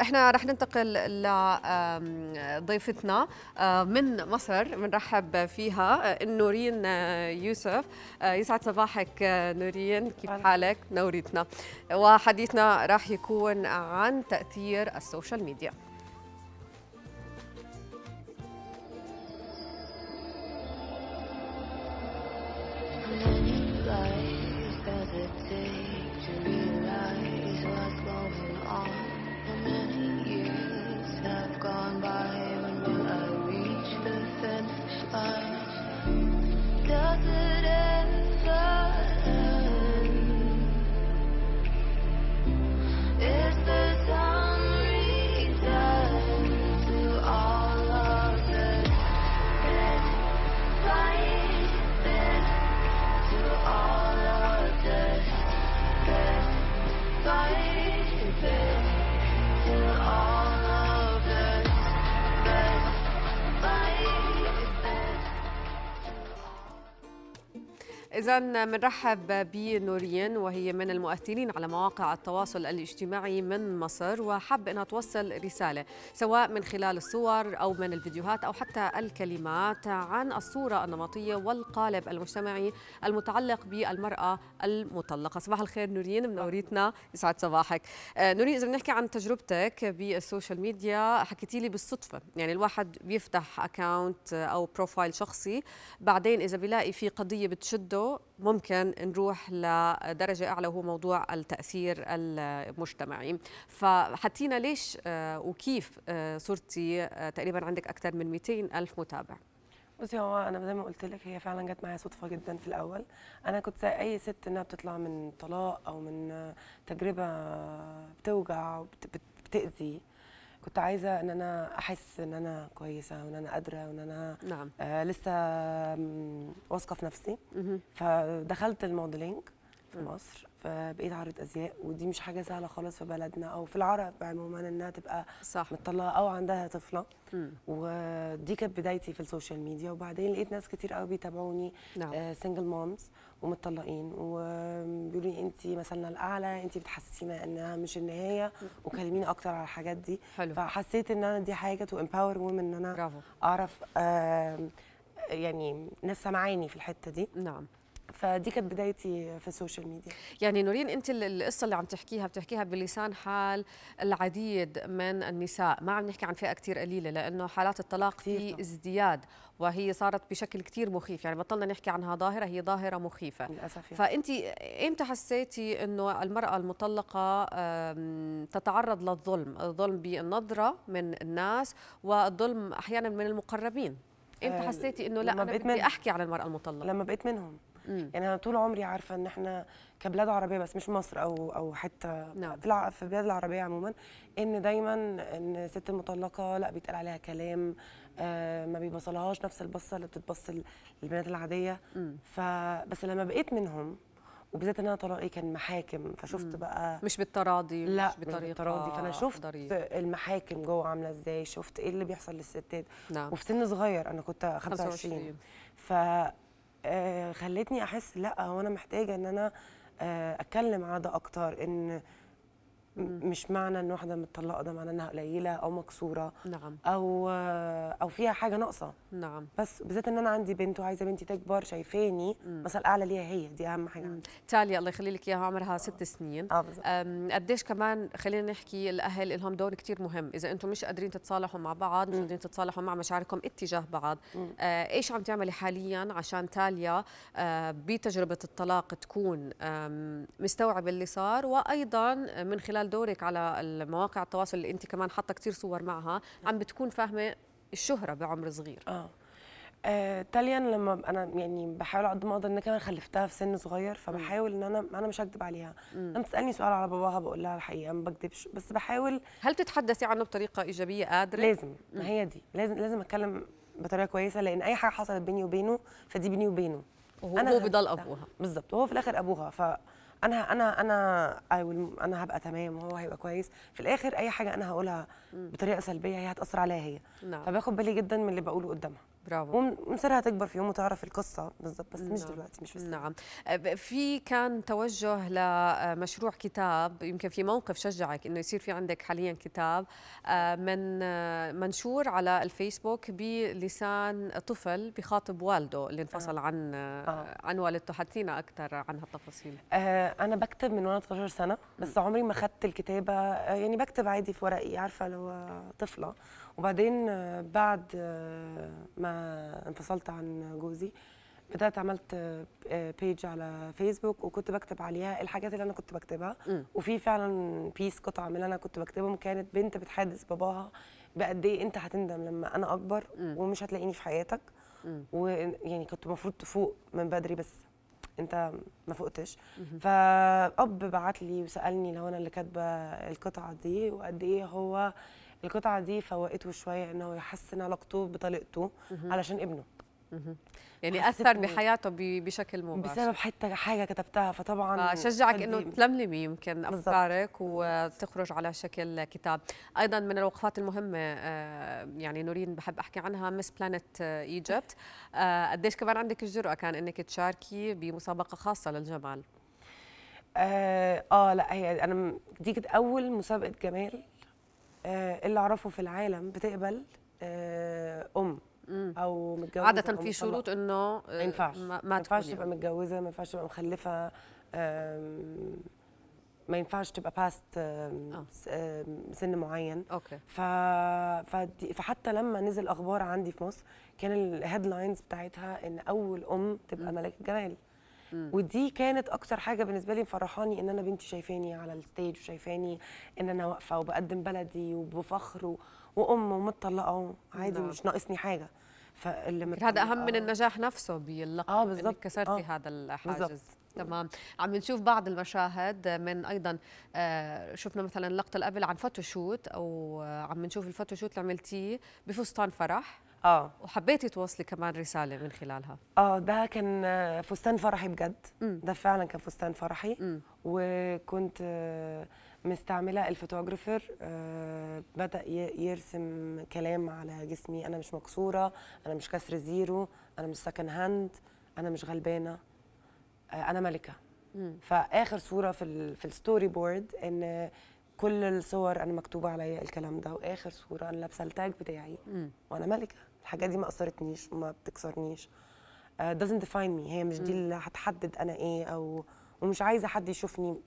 احنا رح ننتقل لضيفتنا آه، من مصر بنرحب فيها آه، نورين آه، يوسف يسعد صباحك نورين كيف حالك نورتنا وحديثنا راح يكون عن تاثير السوشيال ميديا إذا بنرحب بنورين وهي من المؤثرين على مواقع التواصل الاجتماعي من مصر وحب أنها توصل رسالة سواء من خلال الصور أو من الفيديوهات أو حتى الكلمات عن الصورة النمطية والقالب المجتمعي المتعلق بالمرأة المطلقة صباح الخير نورين من اوريتنا يسعد صباحك آه، نورين إذا بنحكي عن تجربتك بالسوشيال ميديا حكيتي لي بالصدفة يعني الواحد بيفتح أكاونت أو بروفايل شخصي بعدين إذا بيلاقي في قضية بتشده ممكن نروح لدرجة أعلى وهو موضوع التأثير المجتمعي فحتينا ليش آه، وكيف آه، صرتي آه، تقريبا عندك أكثر من 200 ألف متابع بصي هو انا زي ما قلت لك هي فعلا جت معايا صدفه جدا في الاول انا كنت اي ست انها بتطلع من طلاق او من تجربه بتوجع وبتاذي كنت عايزه ان انا احس ان انا كويسه وان انا قادره وان انا نعم. آه لسه واثقه في نفسي مه. فدخلت الموديلينج في مصر فبقيت عارض ازياء ودي مش حاجه سهله خالص في بلدنا او في العرب عموما انها تبقى صح مطلقه او عندها طفله ودي كانت بدايتي في السوشيال ميديا وبعدين لقيت ناس كتير قوي بيتابعوني نعم. آه سنجل مامز ومطلقين وبيقولوا لي انت مثلنا الاعلى انت بتحسسينا انها مش النهايه وكلميني اكتر على الحاجات دي حلو. فحسيت ان انا دي حاجه تو امباور وومن ان انا برافو. اعرف آه يعني ناس سامعاني في الحته دي نعم فدي كانت بدايتي في السوشيال ميديا يعني نورين انت القصه اللي عم تحكيها بتحكيها بلسان حال العديد من النساء ما عم نحكي عن فئه كثير قليله لانه حالات الطلاق في ازدياد وهي صارت بشكل كثير مخيف يعني بطلنا نحكي عنها ظاهره هي ظاهره مخيفه للاسف فانت امتى حسيتي انه المراه المطلقه تتعرض للظلم الظلم بالنظره من الناس والظلم احيانا من المقربين امتى آه، حسيتي انه لا انا بدي من... احكي على المراه المطلقه لما بقيت منهم مم. يعني انا طول عمري عارفه ان احنا كبلاد عربيه بس مش مصر او او حتى نعم. No. في البلاد العربيه عموما ان دايما ان الست المطلقه لا بيتقال عليها كلام آه ما بيبصلهاش نفس البصه اللي بتتبص للبنات العاديه فبس لما بقيت منهم وبالذات ان انا طلاقي كان محاكم فشفت مم. بقى مش بالتراضي لا مش بطريقه بالتراضي فانا شفت ضريق. المحاكم جوه عامله ازاي شفت ايه اللي بيحصل للستات نعم. وفي سن صغير انا كنت 25, 25. ف آه، خلتني احس لا هو انا محتاجه ان انا آه، اتكلم على ده اكتر ان مش معنى ان واحده متطلقه ده معناه انها قليله او مكسوره نعم او او فيها حاجه ناقصه نعم بس بالذات ان انا عندي بنت وعايزه بنتي تكبر شايفاني مثلا اعلى ليها هي دي اهم حاجه عندي تاليا الله يخلي لك اياها عمرها آه. ست سنين اه بالظبط قديش كمان خلينا نحكي الاهل لهم دور كثير مهم اذا انتم مش قادرين تتصالحوا مع بعض مش قادرين تتصالحوا مع مشاعركم اتجاه بعض آه ايش عم تعملي حاليا عشان تاليا آه بتجربه الطلاق تكون مستوعبه اللي صار وايضا من خلال خلال دورك على المواقع التواصل اللي انت كمان حاطه كثير صور معها عم بتكون فاهمه الشهره بعمر صغير اه آه، تاليا لما انا يعني بحاول قد ما اقدر ان كمان خلفتها في سن صغير فبحاول ان انا انا مش هكذب عليها لما تسالني سؤال على باباها بقول لها الحقيقه ما بكذبش بس بحاول هل تتحدثي عنه بطريقه ايجابيه قادره لازم ما هي دي لازم لازم اتكلم بطريقه كويسه لان اي حاجه حصلت بيني وبينه فدي بيني وبينه وهو أنا بضل ابوها بالظبط وهو في الاخر ابوها ف انا انا انا انا هبقى تمام وهو هيبقى كويس في الاخر اي حاجه انا هقولها بطريقه سلبيه هي هتاثر عليا هي نعم. فباخد بالي جدا من اللي بقوله قدامها برافو سرها تكبر فيهم وتعرف القصه بالضبط بس نعم. مش دلوقتي مش بس نعم في كان توجه لمشروع كتاب يمكن في موقف شجعك انه يصير في عندك حاليا كتاب آه، من منشور على الفيسبوك بلسان طفل بخاطب والده اللي انفصل آه. عن آه. عن والدته حدثينا اكثر عن هالتفاصيل آه انا بكتب من وانا 12 سنه بس عمري ما اخذت الكتابه آه، يعني بكتب عادي في ورقي عارفه لو طفله وبعدين آه، بعد ما انفصلت عن جوزي بدات عملت بيج آه، على فيسبوك وكنت بكتب عليها الحاجات اللي انا كنت بكتبها م. وفي فعلا بيس قطعه من اللي انا كنت بكتبهم كانت بنت بتحادث باباها بقد ايه انت هتندم لما انا اكبر م. ومش هتلاقيني في حياتك ويعني كنت المفروض تفوق من بدري بس انت ما فقتش فاب بعت لي وسالني لو انا اللي كاتبه القطعه دي وقد ايه هو القطعه دي فوقته شويه انه يحسن علاقته مه. علشان ابنه يعني اثر بحياته بشكل مباشر بسبب حتى حاجه كتبتها فطبعا شجعك انه تلملمي يمكن افكارك وتخرج على شكل كتاب ايضا من الوقفات المهمه آه، يعني نورين بحب احكي عنها مس بلانت ايجيبت قديش كمان عندك الجرأه كان انك تشاركي بمسابقه خاصه للجمال اه, آه لا هي انا دي كانت اول مسابقه جمال آه، اللي اعرفه في العالم بتقبل آه، ام او متجوزه عاده في شروط انه آه، ما ينفعش ما ينفعش تبقى يعني. متجوزه ما ينفعش تبقى مخلفه ما ينفعش تبقى باست سن معين اوكي ف... فحتى لما نزل اخبار عندي في مصر كان الهيدلاينز بتاعتها ان اول ام تبقى ملك جمال ودي كانت اكتر حاجه بالنسبه لي مفرحاني ان انا بنتي شايفاني على الستيج وشايفاني ان انا واقفه وبقدم بلدي وبفخر وام ومطلقه عادي نعم. مش ناقصني حاجه فاللي هذا اهم من آه. النجاح نفسه باللقب اه انك كسرتي آه. هذا الحاجز بالزبط. تمام عم نشوف بعض المشاهد من ايضا آه، شفنا مثلا لقطه قبل عن فوتوشوت او آه، عم نشوف الفوتوشوت اللي عملتيه بفستان فرح اه وحبيتي توصلي كمان رساله من خلالها اه ده كان فستان فرحي بجد م. ده فعلا كان فستان فرحي م. وكنت آه، مستعمله الفوتوغرافر آه، بدا يرسم كلام على جسمي انا مش مكسوره انا مش كسر زيرو انا مش سكن هاند انا مش غلبانه آه، انا ملكه فاخر صوره في في الستوري بورد ان كل الصور انا مكتوبه عليا الكلام ده واخر صوره انا لابسه التاج بتاعي وانا ملكه الحاجات دي ما اثرتنيش وما بتكسرنيش آه، doesn't define me هي مش دي اللي هتحدد انا ايه او ومش عايزه حد يشوفني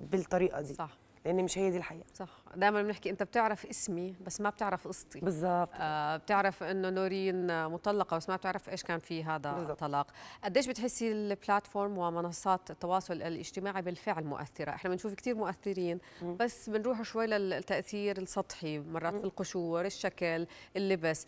بالطريقه دي صح لان مش هي دي الحقيقه صح دائما بنحكي انت بتعرف اسمي بس ما بتعرف قصتي بالضبط آه بتعرف انه نورين مطلقه بس ما بتعرف ايش كان في هذا بالزبط. الطلاق قديش بتحسي البلاتفورم ومنصات التواصل الاجتماعي بالفعل مؤثره احنا بنشوف كثير مؤثرين م. بس بنروح شوي للتاثير السطحي مرات م. في القشور الشكل اللبس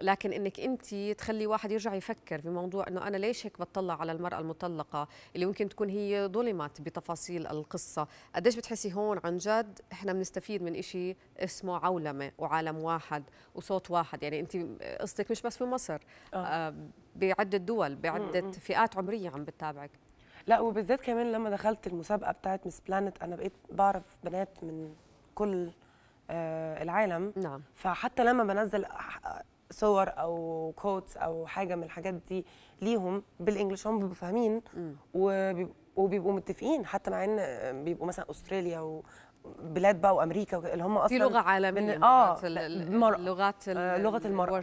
لكن انك انت تخلي واحد يرجع يفكر بموضوع انه انا ليش هيك بطلع على المراه المطلقه اللي ممكن تكون هي ظلمت بتفاصيل القصه قديش بتحسي هون عن جد احنا بنستفيد من شيء اسمه عولمه وعالم واحد وصوت واحد يعني انت قصتك مش بس في مصر آه. آه، بعده دول بعده فئات عمريه عم بتتابعك لا وبالذات كمان لما دخلت المسابقه بتاعت مس بلانت انا بقيت بعرف بنات من كل آه، العالم نعم. فحتى لما بنزل صور او كوتس او حاجه من الحاجات دي ليهم بالانجلش هم بيبقوا فاهمين وبيبقوا متفقين حتى مع ان بيبقوا مثلا استراليا بلاد بقى وامريكا اللي هم اصلا في لغه عالميه من اه لغات آه، لغه المرأة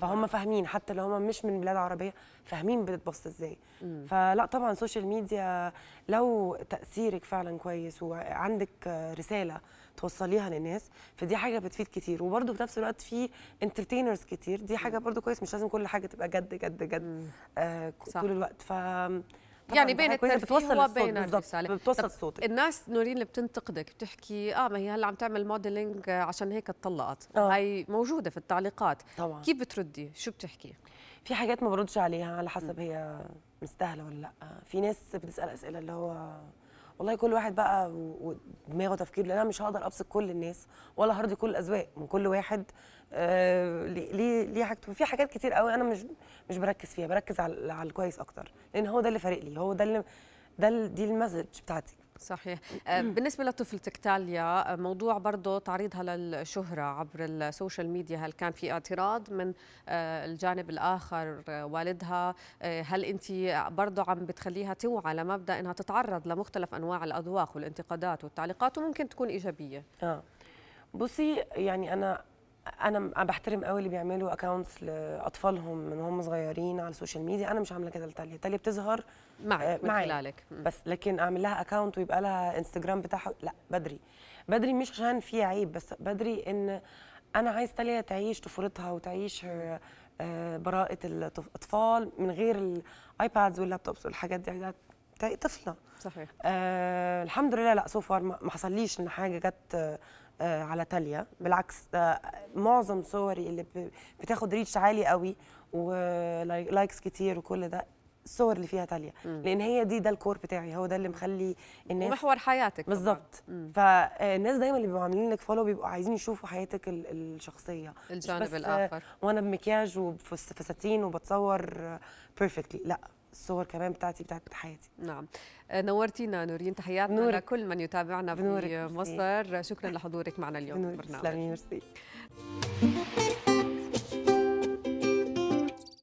فهم فاهمين حتى لو هم مش من بلاد عربيه فاهمين بتتبص ازاي فلا طبعا السوشيال ميديا لو تاثيرك فعلا كويس وعندك رساله توصليها للناس فدي حاجه بتفيد كتير وبرده في نفس الوقت في انترتينرز كتير دي حاجه برده كويس مش لازم كل حاجه تبقى جد جد جد آه طول الوقت ف يعني بين الترفيه وبين الرساله بتوصل صوتك الناس نورين اللي بتنتقدك بتحكي اه ما هي هلا عم تعمل موديلنج آه، عشان هيك اتطلقت آه. هاي موجوده في التعليقات طبعا. كيف بتردي شو بتحكي في حاجات ما بردش عليها على حسب هي مستاهله ولا لا في ناس بتسال اسئله اللي هو والله كل واحد بقى ودماغه تفكيره لان انا مش هقدر ابسط كل الناس ولا هرضي كل الاذواق من كل واحد آه، ليه ليه حاجته في حاجات كتير قوي انا مش مش بركز فيها بركز على على الكويس اكتر لان هو ده اللي فارق لي هو ده اللي ده دي المسج بتاعتي صحيح آه، بالنسبة لطفلتك تاليا آه، موضوع برضه تعريضها للشهرة عبر السوشيال ميديا هل كان في اعتراض من الجانب الآخر والدها هل أنت برضه عم بتخليها توعى لمبدأ أنها تتعرض لمختلف أنواع الأذواق والانتقادات والتعليقات وممكن تكون إيجابية آه. بصي يعني أنا انا بحترم قوي اللي بيعملوا اكونتس لاطفالهم من هم صغيرين على السوشيال ميديا انا مش عامله كده لتاليا تاليا بتظهر معي آه، من خلالك بس لكن اعمل لها اكونت ويبقى لها انستجرام بتاعها لا بدري بدري مش عشان في عيب بس بدري ان انا عايز تاليا تعيش طفولتها وتعيش آه، آه، براءه الاطفال من غير الايبادز واللابتوبس والحاجات دي طفله صحيح آه الحمد لله لا سو فار ما حصليش ان حاجه جت آه، على تاليا بالعكس آه، معظم صوري اللي بتاخد ريتش عالي قوي ولايكس كتير وكل ده الصور اللي فيها تاليا لان هي دي ده الكور بتاعي هو ده اللي مخلي الناس محور حياتك بالظبط فالناس آه، دايما اللي بيبقوا عاملين لك فولو بيبقوا عايزين يشوفوا حياتك الشخصيه الجانب الاخر وانا بمكياج وفساتين وبتصور بيرفكتلي لا الصور كمان بتاعتي بتاعت حياتي نعم آه، نورتينا نورين تحياتنا نور. لكل من يتابعنا في مصر شكرا لحضورك معنا اليوم في البرنامج ميرسي